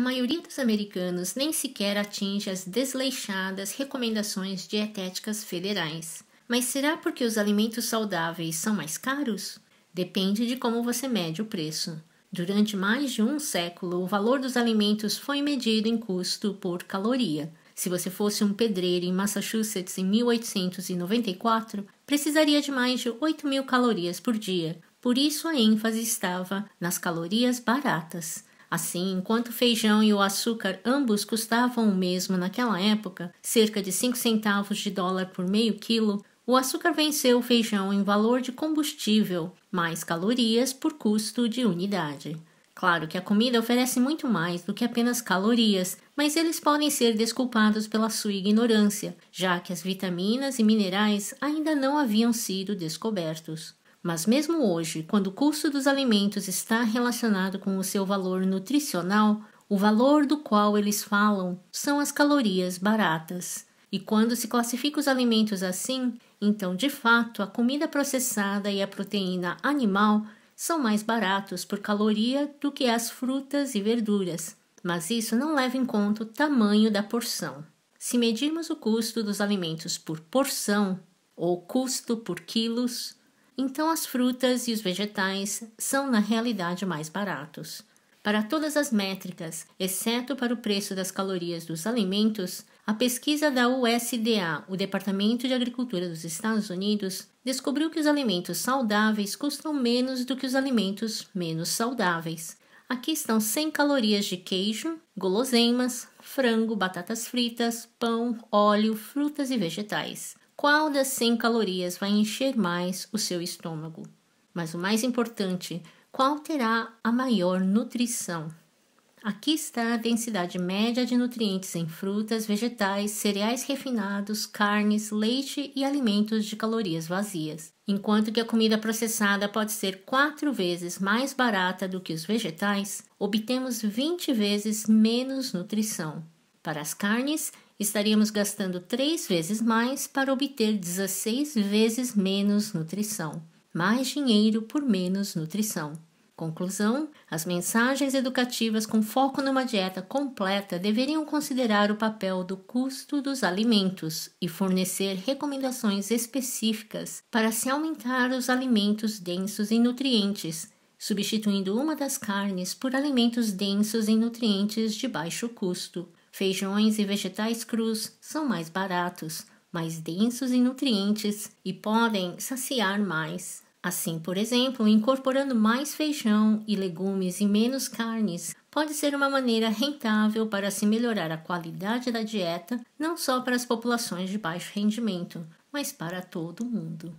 maioria dos americanos nem sequer atinge as desleixadas recomendações dietéticas federais. Mas será porque os alimentos saudáveis são mais caros? Depende de como você mede o preço. Durante mais de um século, o valor dos alimentos foi medido em custo por caloria. Se você fosse um pedreiro em Massachusetts em 1894, precisaria de mais de 8 mil calorias por dia. Por isso a ênfase estava nas calorias baratas. Assim, enquanto o feijão e o açúcar ambos custavam o mesmo naquela época, cerca de 5 centavos de dólar por meio quilo, o açúcar venceu o feijão em valor de combustível, mais calorias por custo de unidade. Claro que a comida oferece muito mais do que apenas calorias, mas eles podem ser desculpados pela sua ignorância, já que as vitaminas e minerais ainda não haviam sido descobertos. Mas, mesmo hoje, quando o custo dos alimentos está relacionado com o seu valor nutricional, o valor do qual eles falam são as calorias baratas. E quando se classifica os alimentos assim, então de fato a comida processada e a proteína animal são mais baratos por caloria do que as frutas e verduras, mas isso não leva em conta o tamanho da porção. Se medirmos o custo dos alimentos por porção, ou custo por quilos, então, as frutas e os vegetais são, na realidade, mais baratos. Para todas as métricas, exceto para o preço das calorias dos alimentos, a pesquisa da USDA, o Departamento de Agricultura dos Estados Unidos, descobriu que os alimentos saudáveis custam menos do que os alimentos menos saudáveis. Aqui estão 100 calorias de queijo, guloseimas, frango, batatas fritas, pão, óleo, frutas e vegetais qual das 100 calorias vai encher mais o seu estômago. Mas o mais importante, qual terá a maior nutrição? Aqui está a densidade média de nutrientes em frutas, vegetais, cereais refinados, carnes, leite e alimentos de calorias vazias. Enquanto que a comida processada pode ser quatro vezes mais barata do que os vegetais, obtemos 20 vezes menos nutrição. Para as carnes, estaríamos gastando três vezes mais para obter 16 vezes menos nutrição. Mais dinheiro por menos nutrição. Conclusão: as mensagens educativas com foco numa dieta completa deveriam considerar o papel do custo dos alimentos e fornecer recomendações específicas para se aumentar os alimentos densos em nutrientes, substituindo uma das carnes por alimentos densos em nutrientes de baixo custo. Feijões e vegetais crus são mais baratos, mais densos em nutrientes e podem saciar mais. Assim, por exemplo, incorporando mais feijão e legumes e menos carnes pode ser uma maneira rentável para se melhorar a qualidade da dieta, não só para as populações de baixo rendimento, mas para todo mundo.